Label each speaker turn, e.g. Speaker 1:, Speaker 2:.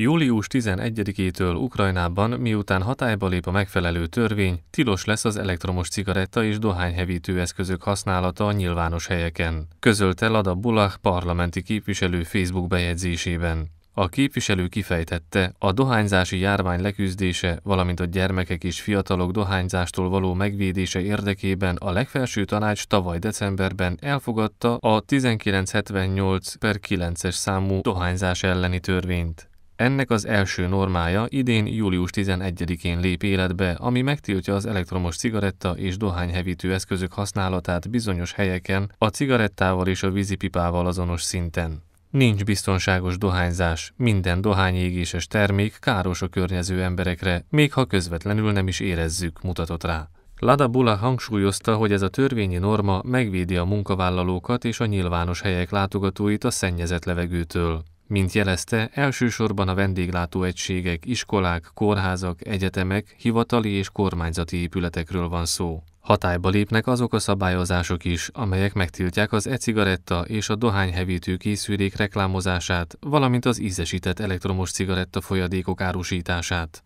Speaker 1: Július 11-től Ukrajnában, miután hatályba lép a megfelelő törvény, tilos lesz az elektromos cigaretta és dohányhevítő eszközök használata a nyilvános helyeken, közölte Lada Bulach parlamenti képviselő Facebook bejegyzésében. A képviselő kifejtette, a dohányzási járvány leküzdése, valamint a gyermekek és fiatalok dohányzástól való megvédése érdekében a legfelső tanács tavaly decemberben elfogadta a 1978 per 9-es számú dohányzás elleni törvényt. Ennek az első normája idén július 11-én lép életbe, ami megtiltja az elektromos cigaretta és dohányhevítő eszközök használatát bizonyos helyeken, a cigarettával és a vízipipával azonos szinten. Nincs biztonságos dohányzás, minden dohányégéses termék káros a környező emberekre, még ha közvetlenül nem is érezzük, mutatott rá. Lada Bula hangsúlyozta, hogy ez a törvényi norma megvédi a munkavállalókat és a nyilvános helyek látogatóit a szennyezett levegőtől. Mint jelezte, elsősorban a vendéglátóegységek, iskolák, kórházak, egyetemek, hivatali és kormányzati épületekről van szó. Hatályba lépnek azok a szabályozások is, amelyek megtiltják az e-cigaretta és a dohányhevítő készülék reklámozását, valamint az ízesített elektromos cigaretta folyadékok árusítását.